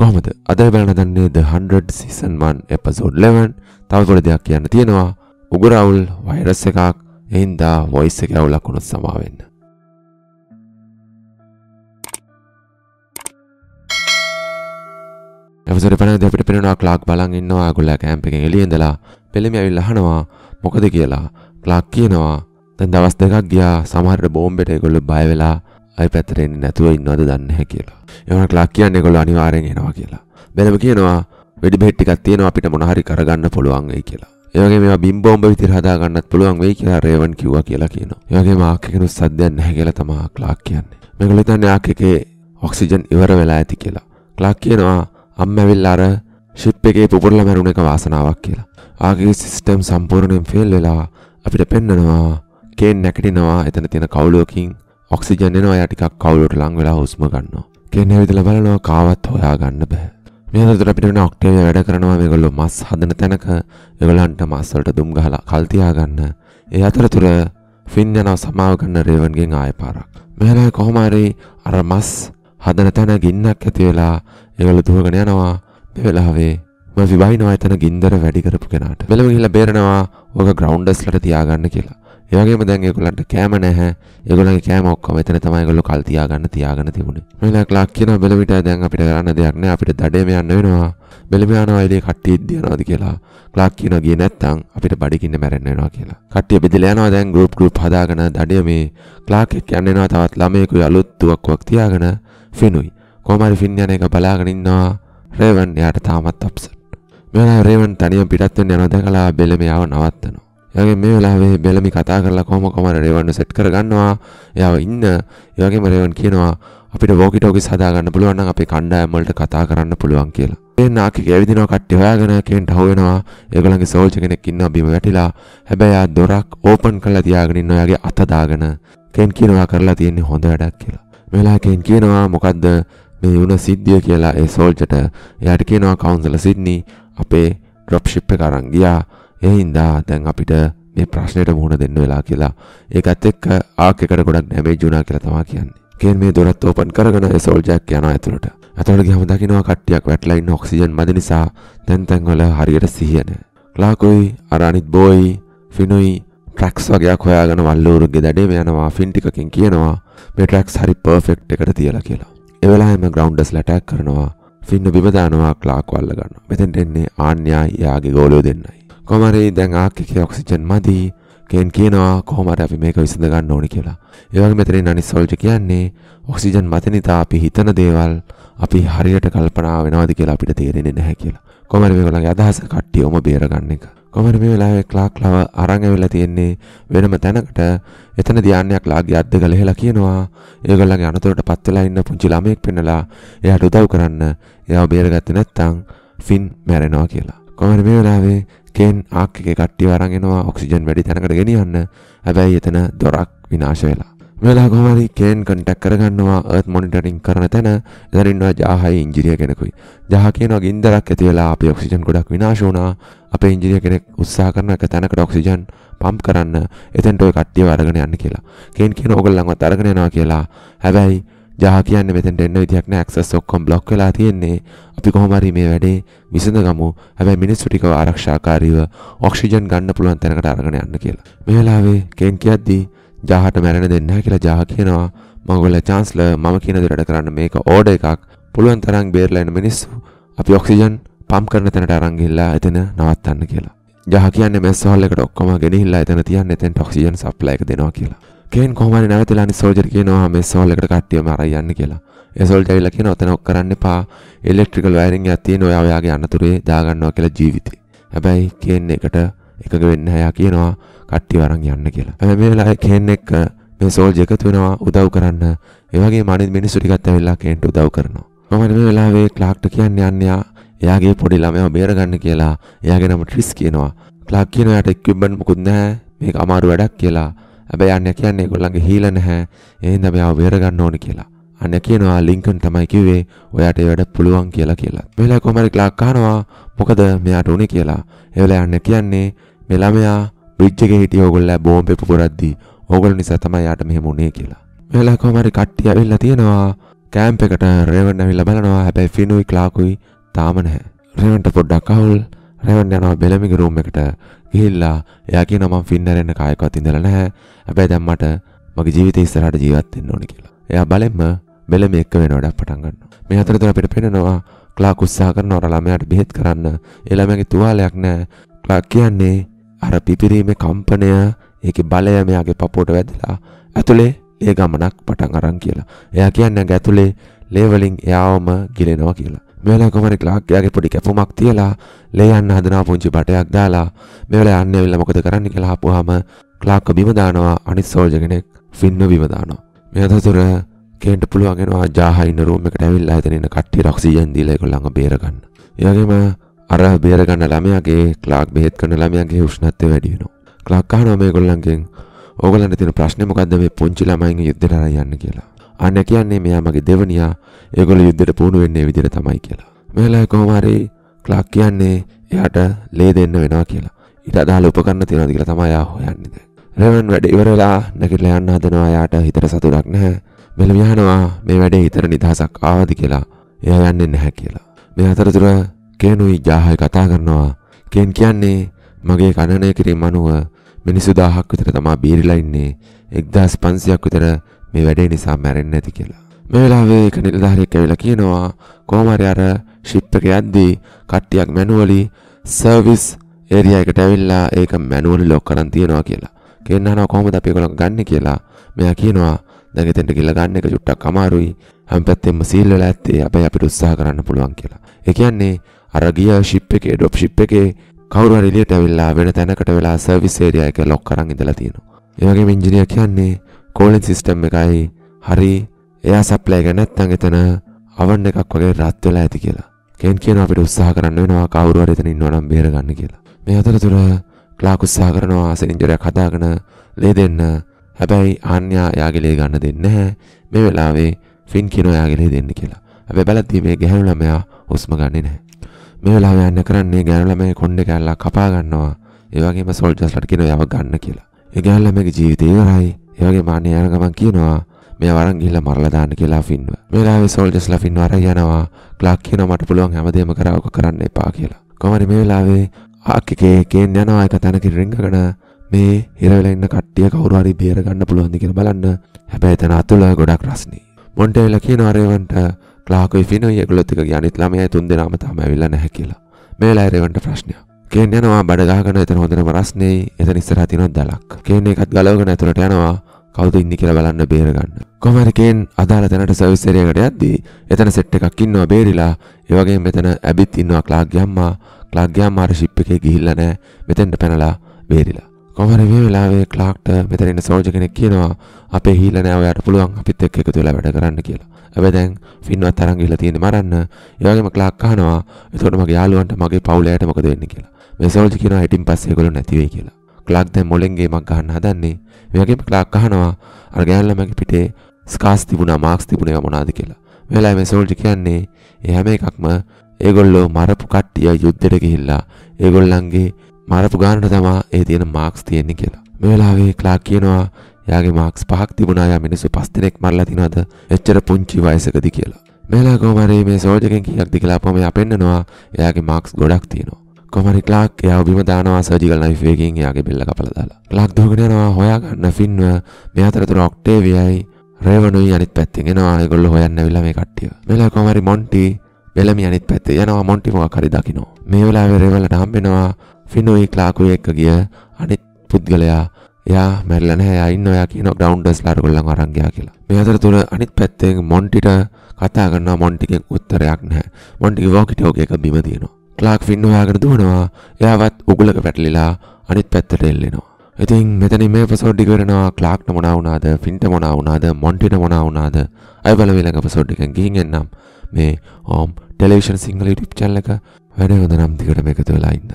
කොහොමද අදයි බලන දන්නේ ද 100 සීසන් 1 එපිසෝඩ් 11 තව ගොඩ දෙයක් කියන්න තියෙනවා උගරවුල් වෛරස් එකක් එහින්දා වොයිස් එක රවුලක් වුණොත් සමා වෙන්න එවසර පනද අපිට පෙනෙනවා ක්ලාක් බලන් ඉන්නවා ගොල්ලයා කැම්ප් එකෙන් එළිය ඉඳලා පෙළෙමි ඇවිල්ලා අහනවා මොකද කියලා ක්ලාක් කියනවා දැන් දවස් දෙකක් ගියා සමහර බෝම්බෙට ඒගොල්ලෝ බය වෙලා අයි පැතරෙන් නැතුව ඉන්නවද දන්න කියලා එම ලාක් කියන්න ගොල අනිවාරෙන් එනවා කියලා බැලම කියනවා වැඩි බෙට්ටිකක් තියෙනවා අපිට මොනහරි කරගන්න පුළුවන් වෙයි කියලා ඒවගේ මේ බිම්බෝම්බ විතර හදාගන්නත් පුළුවන් වෙයි කියලා රේවන් කිව්වා කියලා කියනවා ඒ වගේ මාක් එකනුත් සද්දයක් නැහැ කියලා තමයි ක්ලාක් කියන්නේ මේගොල්ලෝ හිතන්නේ ආක් එකේ ඔක්සිජන් ඉවර වෙලා ඇති කියලා ක්ලාක් කියනවා අම්මැවිල්ලා අර ශිප් එකේ පුපුරල මැරුණ එක වාසනාවක් කියලා. ආගේ සිස්ටම් සම්පූර්ණයෙන් ෆෙල් වෙලා අපිට පෙන්නනවා කේන් නැකටිනවා එතන තියෙන කවුලුවකින් ඔක්සිජන් එනවා එයා ටිකක් කවුලට ලං වෙලා හුස්ම ගන්නවා. කෙනෙක් ඇවිදලා බලනවා කාවත් හොයා ගන්න බෑ. මේ අතර අපිට වෙන ඔක්ටේවිය වැඩ කරනවා මේගොල්ලෝ මස් හදන තැනක ඒගොල්ලන්ට මස් වලට දුම් ගහලා කල් තියාගන්න. ඒ අතරතුර ෆින් යනවා සමාව ගන්න රේවන්ගෙන් ආයෙ පාරක්. මෙහෙලා කොහොම හරි අර මස් හදන තැන ගින්නක් ඇති වෙලා ඒගොල්ලෝ දුවගෙන යනවා. මේ වෙලාවේ මම විභාවිනවා එතන ගින්දර වැඩි කරපු කෙනාට. මෙලම ගිහිල්ලා බේරනවා ඔක ග්‍රවුන්ඩස්ලට තියාගන්න කියලා. ඒවගේම දැන් ඒගොල්ලන්ට කෑම නැහැ. ඒගොල්ලන්ගේ කෑම ඔක්කොම එතන තමයි ඒගොල්ලෝ කල් තියාගන්න තියාගෙන තිබුණේ. මෙලක් ලාක් කියන බෙලවිට දැන් අපිට කරන්න දෙයක් නැහැ. අපිට දඩේම යන්න වෙනවා. බෙලම යනවා එළිය කට්ටියක් දිනනවාද කියලා. ලාක් කියනවා ගියේ නැත්තම් අපිට බඩගින්න මැරෙන්න වෙනවා කියලා. කට්ටිය බෙදලා යනවා දැන් ගෲප් ගෲප් හදාගෙන දඩේ මේ ලාක් එක්ක යන්න එනවා තවත් ළමයෙකුයි අලුත් තුවක්කුවක් තියාගෙන ෆිනුයි. කොහමරි ෆින් යන එක බලාගෙන ඉන්නවා. රේවන් යාට තාමත් අප්සෙට්. මෙයා රේවන් තනියම පිටත් වෙන්න යනවා දැකලා බෙලම යව නවත්තනවා. එයාගේ මේ වෙලාවේ බෙලමි කතා කරලා කොහොම කොහමද රේවන්ව සෙට් කරගන්නවා. එයාව ඉන්න. ඒ වගේම රේවන් කියනවා අපිට වෝකි ටෝකිස් හදාගන්න පුළුවන් නම් අපේ කණ්ඩායම් වලට කතා කරන්න පුළුවන් කියලා. මේ නාකික ඇවිදිනවා කට්ටිය හොයාගෙන කෙන්ට හවු වෙනවා. ඒගොල්ලන්ගේ සෝල්ජර් කෙනෙක් ඉන්නවා බිම වැටිලා. හැබැයි ආ දොරක් ඕපන් කරලා තියාගෙන ඉන්න ඔයාගේ අත දාගෙන කෙන් කියනවා කරලා තියෙන්නේ හොඳ වැඩක් කියලා. මෙලා කෙන් කියනවා මොකද්ද මේ වුණ සිද්ධිය කියලා ඒ සෝල්ජට එයාට කියනවා කවුන්සල සිඩ්නි අපේ ඩ්‍රොප් ෂිප් එක අරන් ගියා ඒ හින්දා දැන් අපිට මේ ප්‍රශ්නෙට මුහුණ දෙන්න වෙලා කියලා ඒකත් එක්ක ආක් එකට ගොඩක් ඩැමේජ් වුණා කියලා තමයි කියන්නේ. කේන් මේ දොරත් ඕපන් කරගෙන ඒ සෝල්ජර් යනවා ඇතුළට. ඇතුළට ගියම දකින්නවා කට්ටියක් වැටලා ඉන්න ඔක්සිජන් මදි නිසා දැන් තැන් වල හරියට සිහිය නැහැ. ක්ලාකොයි අර අනිත් බෝයි ෆිනුයි ට්‍රක්ස් වගේයක් හොයාගෙන වල්ලෝරුගේ දඩේම යනවා ෆින් ටිකකින් කියනවා මේ ට්‍රක්ස් හරි පර්ෆෙක්ට් එකට තියලා කියලා. ඒ වෙලාවෙම ග්‍රවුන්ඩර්ස්ලා ටැග් කරනවා ෆින්න බිම දානවා ක්ලාක් වල්ල ගන්නවා. මෙතෙන්ට එන්නේ ආන්‍යයි යාගේ ගෝලෝ දෙන්නයි. කොමරි දැන් ආකේ කිය ඔක්සිජන් මදි. කේන් කියනවා කොහොමද අපි මේක විසඳ ගන්න ඕනේ කියලා. ඒ වගේ මෙතනින් අනිත් සොල්ජර් කියන්නේ ඔක්සිජන් මත නිසා අපි හිතන දේවල් අපි හරියට කල්පනා වෙනවද කියලා අපිට තේරෙන්නේ නැහැ කියලා. කොහොමද මේගොල්ලන්ගේ අදහස කට්ටියෝම බේරගන්න එක. කොහොමද මේ වෙලාවේ ක්ලාක් ලව අරන් ඇවිල්ලා තියෙන්නේ වෙනම තැනකට. එතන ධාන්‍යයක් ලාගේ අද්ද ගලහෙලා කියනවා. ඒගොල්ලන්ගේ අනතුරටපත් වෙලා ඉන්න පුංචි ළමයෙක් පෙන්නලා එයාට උදව් කරන්න. එයාව බේරගත්තේ නැත්නම් ෆින් මැරෙනවා කියලා. කොමට මේ වෙලාවේ කේන් ආක් එක කට්ටි වරන් එනවා ඔක්සිජන් වැඩි තැනකට ගෙනියන්න. හැබැයි එතන දොරක් විනාශ වෙලා. මෙලා කොහමරි කේන් කන්ටැක් කරගන්නවා අර්ත් මොනිටරින් කරන තැන එතන ඉන්නවා ජාහයි ඉංජිනේර කෙනෙකුයි. ජාහ කියනවා ගින්දරක් ඇති වෙලා අපේ ඔක්සිජන් ගොඩක් විනාශ වුණා. අපේ ඉංජිනේර කෙනෙක් උත්සාහ කරන එක තැනකට ඔක්සිජන් පම්ප් කරන්න එතෙන්ට ওই කට්ටියව අරගෙන යන්න කියලා. කේන් කියන ඕගොල්ලන්වත් අරගෙන යනවා කියලා. හැබැයි ජහ කියන්න මෙතෙන්ට එන්න විදියක් නෑ ඇක්සස් ඔක්කොම බ්ලොක් වෙලා තියෙන්නේ. අපි කොහොම හරි මේ වැඩේ විසඳගමු. හැබැයි මිනිස්සු ටිකව ආරක්ෂාකාරීව ඔක්සිජන් ගන්න පුළුවන් තැනකට අරගෙන යන්න කියලා. මේ වෙලාවේ කේන් කියද්දී ජහට මැරෙන්න දෙන්නේ නැහැ කියලා ජහ කියනවා. මම ඔයගොල්ලෝ චාන්ස්ලර් මම කියන දේට කරන්න මේක ඕඩර් එකක්. පුළුවන් තරම් බේරලා ඉන්න මිනිස්සු අපි ඔක්සිජන් පම් කරන තැනට අරන් ගිහිල්ලා එතන නවත්තන්න කියලා. ජහ කියන්නේ මෙස් හොල් එකට ඔක්කොම ගෙනහිල්ලා එතන තියන්න එතෙන් ඔක්සිජන් සප්ලයි එක දෙනවා කියලා. කෙන් කොහමරි නැවතිලා නිසෝල්ජර් කියනවා මේ සෝල්ලකට කට්ටියම අරයි යන්න කියලා. ඒ සෝල්ජර්ලා කියනවා ඔතන ඔක් කරන්න එපා. ඉලෙක්ට්‍රිකල් වයරින් එකක් තියෙන ඔයා ඔයාගේ අනතුරේ දාගන්නවා කියලා ජීවිතේ. හැබැයි කෙන් එකට එකඟ වෙන්න හැයා කියනවා කට්ටිය වරන් යන්න කියලා. හැබැයි මේ වෙලාවේ කෙන් එක්ක මේ සෝල්ජ් එකතු වෙනවා උදව් කරන්න. ඒ වගේ මනින් මිනිස්සු ටිකක් ඇවිල්ලා කෙන්ට උදව් කරනවා. මම මේ වෙලාවේ ක්ලාක්ට කියන්නේ යන්නේ එයාගේ පොඩි ළමයා බේරගන්න කියලා එයාගේ නම ට්‍රිස් කියනවා. ක්ලාක් කියනවා යාට ඉක්විප්මන්ට් මොකුත් නැහැ. මේක අමාරු වැඩක් කියලා. හැබැයි අන්න කියන්නේ ඒගොල්ලන්ගේ හීල නැහැ. එහෙනම් අපි ආව බේර ගන්න ඕනේ කියලා. අන්න කියනවා ලින්කන් තමයි කිව්වේ ඔයාට ඒ වැඩ පුළුවන් කියලා කියලා. මෙලා කොමරි ක්ලාක් අහනවා මොකද මෙයාට උනේ කියලා. ඒ වෙලාවේ අන්න කියන්නේ මේ ළමයා බ්‍රිජ් එකේ හිටිය ඕගොල්ලෝ බෝම්බ පුපුරද්දී ඕගොල්ලෝ නිසා තමයි යාට මෙහෙම උනේ කියලා. මෙලා කොමරි කට්ටිය ඇවිල්ලා තියෙනවා කෑම්ප් එකට රේවන් ඇවිල්ලා බලනවා හැබැයි ෆිනුයි ක්ලාකුයි තාම නැහැ. රේවන්ට පොඩ්ඩක් අහුල් රේවන් යනවා බෙලමිගේ රූම් එකට. ගිහිල්ලා එයා කියනවා මම ෆින්නරෙන්න කායකවත් ඉඳලා නැහැ. හැබැයි දැන් මට මගේ ජීවිතේ ඉස්සරහට ජීවත් වෙන්න ඕනේ කියලා. එයා බලෙන්ම බෙලම එක්ක වෙන වැඩක් පටන් ගන්නවා. මේ අතරතුර අපිට පේනවා ක්ලාක් උත්සාහ කරනවා ළමයාට බෙහෙත් කරන්න. ඒ ළමයාගේ තුවාලයක් නැහැ. ක්ලාක් කියන්නේ අර පිපිරීමේ කම්පනය, ඒකේ බලය මෙයාගේ පපුවට වැදලා ඇතුලේ ඒ ගමනක් පටන් අරන් කියලා. එයා කියන්නේ ඇතුලේ ලේවලින් එයාවම ගිලෙනවා කියලා. මෙවල කොමරි ලාක්යාගේ පොඩි කැපුමක් තියලා ලේ යන්න හදනා පුංචි බටයක් දාලා මෙවල යන්න වෙලා මොකද කරන්න කියලා අහපුවාම ක්ලාක්ක බිම දානවා අනිත් සෝල්ජර් කෙනෙක් ෆින්ව බිම දානවා මේ අතරතුර කේන්ට පුළුවන් වෙනවා ජාහා ඉන්න රූම් එකට ඇවිල්ලා එතන ඉන්න කට්ටිය ඔක්සිජන් දීලා ඒගොල්ලන්ව බේර ගන්න. ඒ වගේම අර බේර ගන්න ළමයාගේ ක්ලාක් බෙහෙත් කරන ළමයාගේ උෂ්ණත්වය වැඩි වෙනවා. ක්ලාක් අහනවා මේගොල්ලන්ගෙන් ඕගොල්ලන්ට තියෙන ප්‍රශ්නේ මොකද්ද මේ පුංචි ළමයින්ගේ යුද්ධයට අරන් යන්න කියලා. අන්න කියන්නේ මෙයා මගේ දෙවනියා ඒගොල්ලෝ යුද්ධයට පුහුණු වෙන්නේ විදිහට තමයි කියලා. මෙලයි කොහොම හරි ක්ලාක් කියන්නේ එයාට ලේ දෙන්න වෙනවා කියලා. ඊට අදාළ උපකරණ තියනවාද කියලා තමයි එයා හොයන්නේ දැන්. රෙවන් වැඩ ඉවරලා නැගිටලා යන්න හදනවා එයාට හිතට සතුටක් නැහැ. මෙලම යහනවා මේ වැඩේ හිතට නිදහසක් ආවද කියලා. එයා යන්නේ නැහැ කියලා. මේ අතරතුර කේනුයි ජාහයි කතා කරනවා. කේන් කියන්නේ මගේ ගණනය කිරීම අනුව මිනිස්සු 1000ක් විතර තමා බීරිලා ඉන්නේ 1500ක් විතර මේ වැඩේ නිසා මැරෙන්නේ නැති කියලා. මේ වෙලාවේ එක නිලධාරියෙක් ඇවිල්ලා කියනවා කොහොමරි අර ෂිප් එක යද්දී කට්ටියක් මැනුවලි සර්විස් ඒරියා එකට ඇවිල්ලා ඒක මැනුවලි ලොක් කරන් තියනවා කියලා. කෙන්න අහනවා කොහොමද අපි ඒගොල්ලෝ ගන්න කියලා. මෙයා කියනවා දැන් එතෙන්ට ගිහලා ගන්න එක චුට්ටක් අමාරුයි. හැම පැත්තෙම සීල් වෙලා ඇත්තේ. හැබැයි අපිට උත්සාහ කරන්න පුළුවන් කියලා. ඒ කියන්නේ අර ගිය ෂිප් එකේ ඩොප් ෂිප් එකේ කවුරු හරි එළියට ඇවිල්ලා වෙන තැනකට වෙලා සර්විස් ඒරියා එක ලොක් කරන් ඉඳලා තියෙනවා. ඒ වගේම ඉංජිනේර් කියන්නේ කෝලින් සිස්ටම් එකයි හරි එයා සප්ලයි එක නැත්නම් එතන අවන් එකක් වගේ රත් වෙලා ඇති කියලා. කෙන් කියන අපිට උත්සාහ කරන්න වෙනවා කවුරු හරි එතන ඉන්නවා නම් බේර ගන්න කියලා. මේ අතරතුර ක්ලාක් උත්සාහ කරනවා ආසෙන්ජරයක් හදාගෙන ලේ දෙන්න. හැබැයි ආන්‍යා යාගේ ලේ ගන්න දෙන්නේ නැහැ. මේ වෙලාවේ ෆින් කියනවා යාගේ ලේ දෙන්න කියලා. හැබැයි බලද්දී මේ ගැහැණු ළමයා හුස්ම ගන්නෙ නැහැ. මේ වෙලාවේ ආන්‍යා කරන්නේ ගැහැණු ළමයා කොණ්ඩේ කැල්ලක් කපා ගන්නවා. ඒ වගේම සෝල්ජර්ස්ලාට කියනවා යව ගන්න කියලා. ඒ ගැහැණු ළමයාගේ ජීවිතේ ඉවරයි. ඒ වගේ මාන්නේ යන ගමන් කියනවා මෙයා වරන් ගිහිල්ලා මරලා දාන්න කියලා ෆින්ව. මෙලාවේ සෝල්ජර්ස්ලා ෆින්ව අරන් යනවා. ක්ලාක් කියනවා මට පුළුවන් හැමදේම කරා ඔක කරන්න එපා කියලා. කොහොමද මේ වෙලාවේ ආකිකේ කේන් යනවා එක තැනකින් රිංගගෙන මේ හිරවෙලා ඉන්න කට්ටිය කවුරු හරි බේර ගන්න පුළුවන්ද කියලා බලන්න. හැබැයි එතන අතුල ගොඩක් රස්නේ. මොන්ටේලා කියනවා රේවන්ට ක්ලාක් ෆිනෝ ඒගොල්ලොත් එක්ක යනිත් ළමයා තුන් දෙනාම තාම ඇවිල්ලා නැහැ කියලා. මේ වෙලාවේ රේවන්ට ප්‍රශ්නයක්. කේන් යනවා බඩ ගහගෙන එතන හොඳනම රස්නේ එතන ඉස්සරහ තියෙනවා දලක්. කේන් එකත් ගලවගෙන ඇතුළට යනවා කවුද ඉන්නේ කියලා බලන්න බේර ගන්න. කොහමද කේන් අදාළ තැනට සර්විස් ඒරියකට යද්දී එතන සෙට් එකක් ඉන්නවා බේරිලා ඒ වගේම මෙතන ඇබිත් ඉන්නවා ක්ලාග්ගේ අම්මා ක්ලාග්ගේ අම්මා අර ෂිප් එකේ ගිහිල්ලා නැහැ මෙතෙන්ට පැනලා බේරිලා. කොහමද මේ වෙලාවේ ක්ලාග්ට මෙතන ඉන්න සෝල්ජර් කෙනෙක් කියනවා අපේ හීල නෑ ඔයාට පුළුවන් අපිත් එක්ක එකතු වෙලා වැඩ කරන්න කියලා. හැබැයි දැන් ෆින්වත් තරන් ගිහලා තියෙන්නේ මරන්න. ඒ වගේම ක්ලාග් අහනවා එතකොට මගේ යාළුවන්ට මගේ පවුලයට මොකද වෙන්නේ කියලා. මෙසෝජි කියන ඉටින් පස්සේ ඒගොල්ලෝ නැති වෙයි කියලා. ක්ලාක් දැන් මොලෙන් ගේමක් ගහන්න හදන්නේ. ඒ වගේම ක්ලාක් අහනවා අර ගෑනු ළමගේ පිටේ ස්කාස් තිබුණා මාක්ස් තිබුණේ මොනවාද කියලා. වෙලා මෙසෝල්ජි කියන්නේ ඒ හැම එකක්ම ඒගොල්ලෝ මරපු කට්ටිය යුද්ධෙට ගිහිල්ලා ඒගොල්ලන්ගේ මරපු ගානට තමා ඒ තියෙන මාක්ස් තියෙන්නේ කියලා. මේ වෙලාවේ ක්ලාක් කියනවා යාගේ මාක්ස් පහක් තිබුණා යා මිනිස්සු පස් දිනක් මරලා තිනවද එච්චර පුංචි වයසකදී කියලා. මෙලා කොහමරේ මේ සෝල්ජර් කෙනෙක් කීයක්ද කියලා අපම අපෙන්නනවා එයාගේ මාක්ස් ගොඩක් තියෙනවා. කොමරි ලාක් එයා බිම දානවා සර්ජිකල් නයිෆයකින් එයාගේ බෙල්ල කපල දාලා ලක් දෝගෙනවා හොයාගන්න ෆින්ව මේ අතරතුර ඔක්ටේවියයි රේවනුයි අනිත් පැත්තින් එනවා ඒගොල්ලෝ හොයන්න ඇවිල්ලා මේ කට්ටිය මෙලා කොමරි මොන්ටි බෙලමි අනිත් පැත්තේ යනවා මොන්ටි මොකක් හරි දකිනවා මේ වෙලාවේ රේවලට හම්බෙනවා ෆිනුයි ක්ලාකුයි එක්ක ගිය අනිත් පුද්ගලයා එයා මැරිලා නැහැ එයා ඉන්න ඔයා කියන ග්‍රවුන්ඩර්ස්ලා අරගොල්ලන් අරන් ගියා කියලා මේ අතරතුර අනිත් පැත්තෙන් මොන්ටිට කතා කරනවා මොන්ටිගෙන් උත්තරයක් නැහැ මොන්ටිගේ වෝකි ටෝකි එක බිම තියෙනවා ක්ලාක් වින් හොයාගෙන දුවනවා. එයාවත් උගලක පැටලිලා අනිත් පැත්තට එල්ලෙනවා. ඉතින් මෙතන මේ එපිසෝඩ් එක වෙනවා ක්ලාක්ට මොනා වුණාද, ෆින්ට මොනා වුණාද, මොන්ටිට මොනා වුණාද? අය බලව ඊළඟ එපිසෝඩ් එකෙන් ගිහින් එන්නම්. මේ Om television Sinhala YouTube channel එක වැඩ හොඳනම් දිගටම එකතු වෙලා ඉන්න.